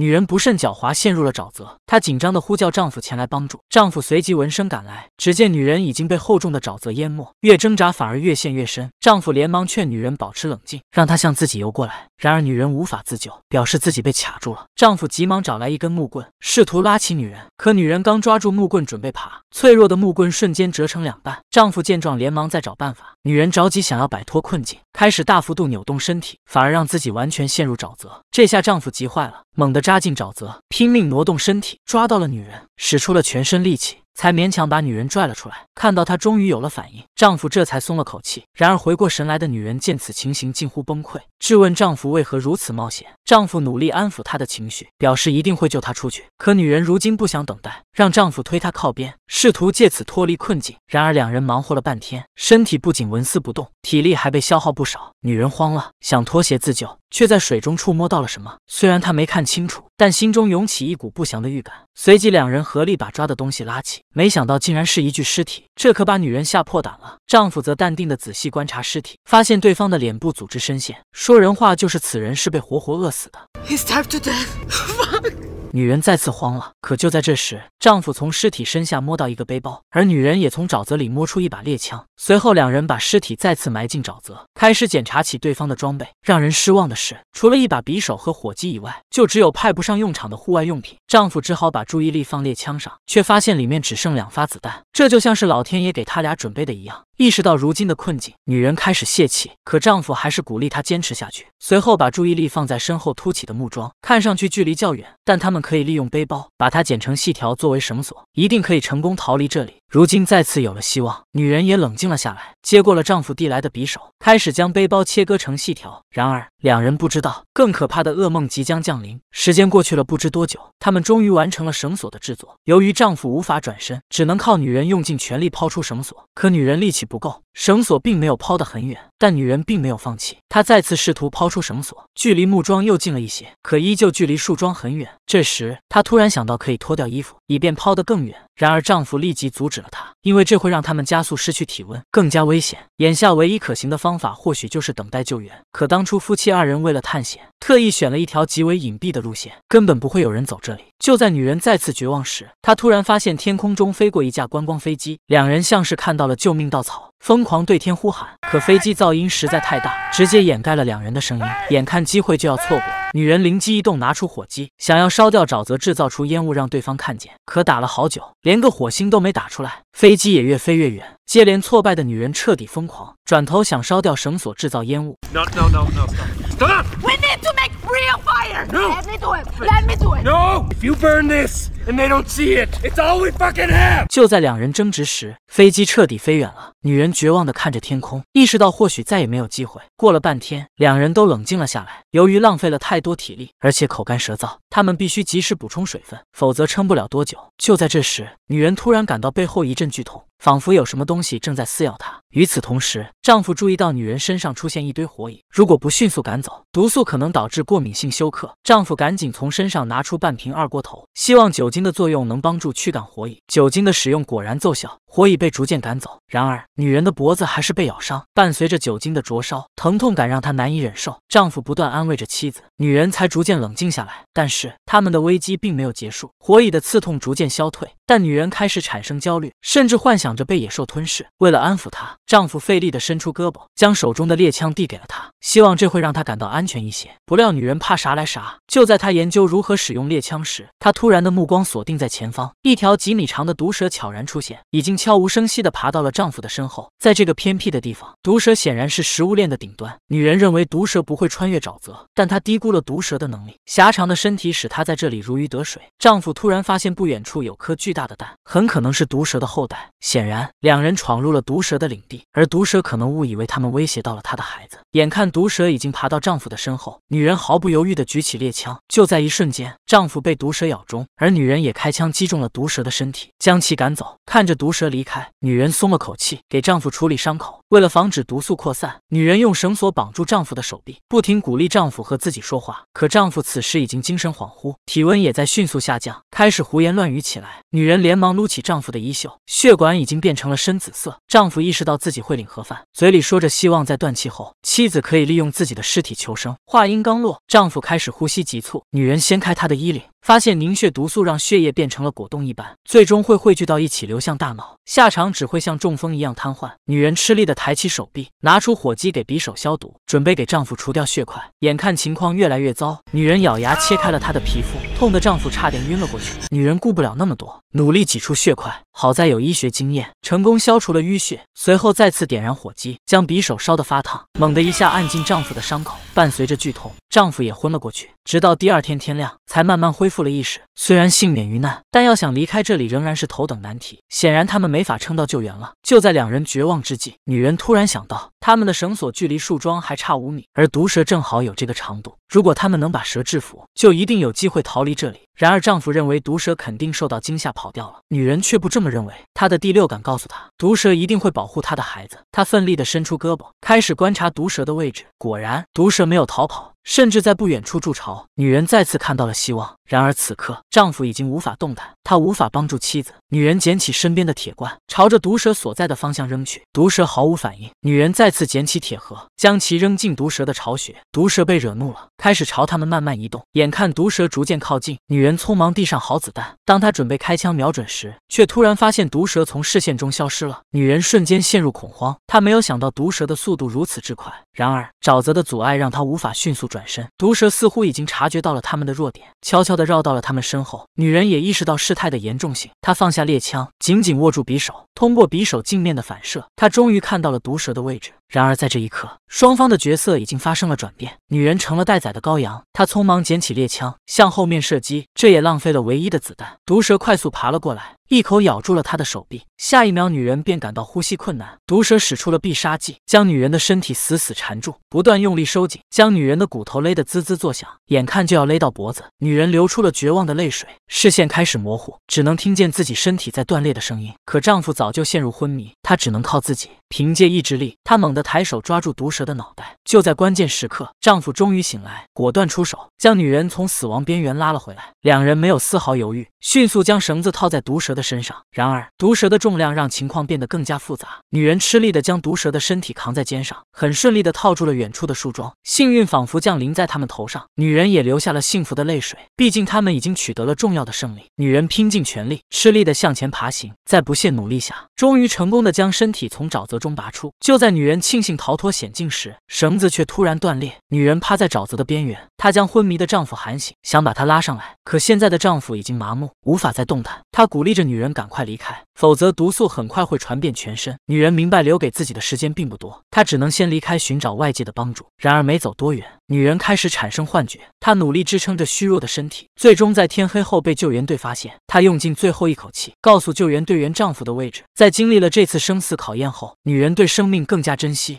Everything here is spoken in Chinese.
女人不慎狡猾，陷入了沼泽。她紧张地呼叫丈夫前来帮助。丈夫随即闻声赶来，只见女人已经被厚重的沼泽淹没，越挣扎反而越陷越深。丈夫连忙劝女人保持冷静，让她向自己游过来。然而女人无法自救，表示自己被卡住了。丈夫急忙找来一根木棍，试图拉起女人。可女人刚抓住木棍准备爬，脆弱的木棍瞬间折成两半。丈夫见状连忙再找办法。女人着急想要摆脱困境，开始大幅度扭动身体，反而让自己完全陷入沼泽。这下丈夫急坏了，猛地站。扎进沼泽，拼命挪动身体，抓到了女人，使出了全身力气。才勉强把女人拽了出来，看到她终于有了反应，丈夫这才松了口气。然而回过神来的女人见此情形，近乎崩溃，质问丈夫为何如此冒险。丈夫努力安抚她的情绪，表示一定会救她出去。可女人如今不想等待，让丈夫推她靠边，试图借此脱离困境。然而两人忙活了半天，身体不仅纹丝不动，体力还被消耗不少。女人慌了，想脱鞋自救，却在水中触摸到了什么，虽然她没看清楚。但心中涌起一股不祥的预感，随即两人合力把抓的东西拉起，没想到竟然是一具尸体，这可把女人吓破胆了。丈夫则淡定地仔细观察尸体，发现对方的脸部组织深陷，说人话就是此人是被活活饿死的。女人再次慌了，可就在这时，丈夫从尸体身下摸到一个背包，而女人也从沼泽里摸出一把猎枪。随后，两人把尸体再次埋进沼泽，开始检查起对方的装备。让人失望的是，除了一把匕首和火机以外，就只有派不上用场的户外用品。丈夫只好把注意力放猎枪上，却发现里面只剩两发子弹。这就像是老天爷给他俩准备的一样。意识到如今的困境，女人开始泄气，可丈夫还是鼓励她坚持下去。随后，把注意力放在身后凸起的木桩，看上去距离较远，但他们。可以利用背包，把它剪成细条作为绳索，一定可以成功逃离这里。如今再次有了希望，女人也冷静了下来，接过了丈夫递来的匕首，开始将背包切割成细条。然而两人不知道，更可怕的噩梦即将降临。时间过去了不知多久，他们终于完成了绳索的制作。由于丈夫无法转身，只能靠女人用尽全力抛出绳索。可女人力气不够，绳索并没有抛得很远。但女人并没有放弃，她再次试图抛出绳索，距离木桩又近了一些，可依旧距离树桩很远。这时她突然想到可以脱掉衣服，以便抛得更远。然而丈夫立即阻止。他，因为这会让他们加速失去体温，更加危险。眼下唯一可行的方法，或许就是等待救援。可当初夫妻二人为了探险。特意选了一条极为隐蔽的路线，根本不会有人走这里。就在女人再次绝望时，她突然发现天空中飞过一架观光飞机，两人像是看到了救命稻草，疯狂对天呼喊。可飞机噪音实在太大，直接掩盖了两人的声音，眼看机会就要错过，女人灵机一动，拿出火机，想要烧掉沼泽，制造出烟雾让对方看见。可打了好久，连个火星都没打出来，飞机也越飞越远，接连挫败的女人彻底疯狂，转头想烧掉绳索，制造烟雾。No no no no 等等！to make real fire. Let me Let and all If it. it. this do do No. No. burn don't you they fucking have. see it's we 就在两人争执时，飞机彻底飞远了。女人绝望地看着天空，意识到或许再也没有机会。过了半天，两人都冷静了下来。由于浪费了太多体力，而且口干舌燥，他们必须及时补充水分，否则撑不了多久。就在这时，女人突然感到背后一阵剧痛，仿佛有什么东西正在撕咬她。与此同时，丈夫注意到女人身上出现一堆火影，如果不迅速赶走，毒素可能导致过。敏性休克，丈夫赶紧从身上拿出半瓶二锅头，希望酒精的作用能帮助驱赶火蚁。酒精的使用果然奏效，火蚁被逐渐赶走。然而，女人的脖子还是被咬伤，伴随着酒精的灼烧，疼痛感让她难以忍受。丈夫不断安慰着妻子，女人才逐渐冷静下来。但是，他们的危机并没有结束。火蚁的刺痛逐渐消退，但女人开始产生焦虑，甚至幻想着被野兽吞噬。为了安抚她，丈夫费力地伸出胳膊，将手中的猎枪递给了她，希望这会让她感到安全一些。不料，女人。人怕啥来啥。就在她研究如何使用猎枪时，她突然的目光锁定在前方，一条几米长的毒蛇悄然出现，已经悄无声息地爬到了丈夫的身后。在这个偏僻的地方，毒蛇显然是食物链的顶端。女人认为毒蛇不会穿越沼泽，但她低估了毒蛇的能力。狭长的身体使她在这里如鱼得水。丈夫突然发现不远处有颗巨大的蛋，很可能是毒蛇的后代。显然，两人闯入了毒蛇的领地，而毒蛇可能误以为他们威胁到了他的孩子。眼看毒蛇已经爬到丈夫的身后，女人毫。不犹豫地举起猎枪，就在一瞬间，丈夫被毒蛇咬中，而女人也开枪击中了毒蛇的身体，将其赶走。看着毒蛇离开，女人松了口气，给丈夫处理伤口。为了防止毒素扩散，女人用绳索绑住丈夫的手臂，不停鼓励丈夫和自己说话。可丈夫此时已经精神恍惚，体温也在迅速下降，开始胡言乱语起来。女人连忙撸起丈夫的衣袖，血管已经变成了深紫色。丈夫意识到自己会领盒饭，嘴里说着希望在断气后，妻子可以利用自己的尸体求生。话音刚落。丈夫开始呼吸急促，女人掀开他的衣领。发现凝血毒素让血液变成了果冻一般，最终会汇聚到一起流向大脑，下场只会像中风一样瘫痪。女人吃力地抬起手臂，拿出火机给匕首消毒，准备给丈夫除掉血块。眼看情况越来越糟，女人咬牙切开了他的皮肤，痛得丈夫差点晕了过去。女人顾不了那么多，努力挤出血块。好在有医学经验，成功消除了淤血。随后再次点燃火机，将匕首烧得发烫，猛地一下按进丈夫的伤口，伴随着剧痛，丈夫也昏了过去。直到第二天天亮，才慢慢恢。复。复了意识，虽然幸免于难，但要想离开这里仍然是头等难题。显然，他们没法撑到救援了。就在两人绝望之际，女人突然想到。他们的绳索距离树桩还差五米，而毒蛇正好有这个长度。如果他们能把蛇制服，就一定有机会逃离这里。然而丈夫认为毒蛇肯定受到惊吓跑掉了，女人却不这么认为。她的第六感告诉她，毒蛇一定会保护她的孩子。她奋力地伸出胳膊，开始观察毒蛇的位置。果然，毒蛇没有逃跑，甚至在不远处筑巢。女人再次看到了希望。然而此刻，丈夫已经无法动弹，他无法帮助妻子。女人捡起身边的铁罐，朝着毒蛇所在的方向扔去。毒蛇毫无反应。女人再。再次捡起铁盒，将其扔进毒蛇的巢穴。毒蛇被惹怒了，开始朝他们慢慢移动。眼看毒蛇逐渐靠近，女人匆忙递上好子弹。当她准备开枪瞄准时，却突然发现毒蛇从视线中消失了。女人瞬间陷入恐慌，她没有想到毒蛇的速度如此之快。然而沼泽的阻碍让她无法迅速转身。毒蛇似乎已经察觉到了他们的弱点，悄悄地绕到了他们身后。女人也意识到事态的严重性，她放下猎枪，紧紧握住匕首。通过匕首镜面的反射，她终于看到了毒蛇的位置。然而，在这一刻，双方的角色已经发生了转变。女人成了待宰的羔羊。她匆忙捡起猎枪，向后面射击，这也浪费了唯一的子弹。毒蛇快速爬了过来。一口咬住了她的手臂，下一秒，女人便感到呼吸困难。毒蛇使出了必杀技，将女人的身体死死缠住，不断用力收紧，将女人的骨头勒得滋滋作响。眼看就要勒到脖子，女人流出了绝望的泪水，视线开始模糊，只能听见自己身体在断裂的声音。可丈夫早就陷入昏迷，她只能靠自己，凭借意志力，她猛地抬手抓住毒蛇的脑袋。就在关键时刻，丈夫终于醒来，果断出手，将女人从死亡边缘拉了回来。两人没有丝毫犹豫。迅速将绳子套在毒蛇的身上，然而毒蛇的重量让情况变得更加复杂。女人吃力地将毒蛇的身体扛在肩上，很顺利地套住了远处的树桩。幸运仿佛降临在他们头上，女人也流下了幸福的泪水。毕竟他们已经取得了重要的胜利。女人拼尽全力，吃力地向前爬行，在不懈努力下，终于成功地将身体从沼泽中拔出。就在女人庆幸逃脱险境时，绳子却突然断裂。女人趴在沼泽的边缘，她将昏迷的丈夫喊醒，想把他拉上来，可现在的丈夫已经麻木。无法再动弹，他鼓励着女人赶快离开，否则毒素很快会传遍全身。女人明白留给自己的时间并不多，她只能先离开，寻找外界的帮助。然而没走多远，女人开始产生幻觉，她努力支撑着虚弱的身体，最终在天黑后被救援队发现。她用尽最后一口气，告诉救援队员丈夫的位置。在经历了这次生死考验后，女人对生命更加珍惜。